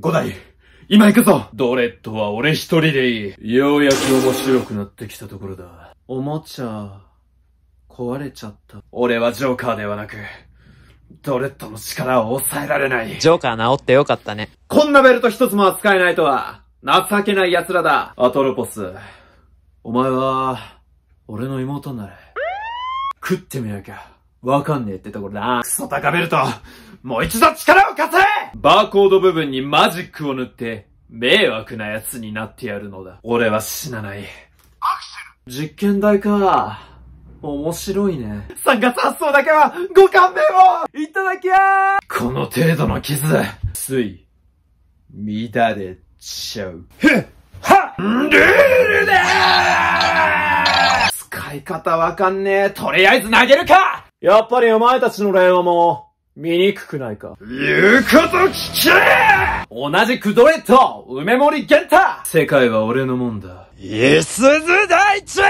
五代、今行くぞドレッドは俺一人でいい。ようやく面白くなってきたところだ。おもちゃ、壊れちゃった。俺はジョーカーではなく、ドレッドの力を抑えられない。ジョーカー治ってよかったね。こんなベルト一つも扱えないとは、情けない奴らだ。アトロポス、お前は、俺の妹になれ。食ってみなきゃ、わかんねえってところだ。クソ高ベルトもう一度力を貸せバーコード部分にマジックを塗って、迷惑な奴になってやるのだ。俺は死なない。アクセル実験台か。面白いね。三月発送だけは、ご勘弁をいただきゃーこの程度の傷、つい、乱れちゃう。へっはルールだー使い方わかんねえ。とりあえず投げるかやっぱりお前たちの令和も、醜くないか言うこと聞け同じクドレット梅森玄太世界は俺のもんだ。いすず大地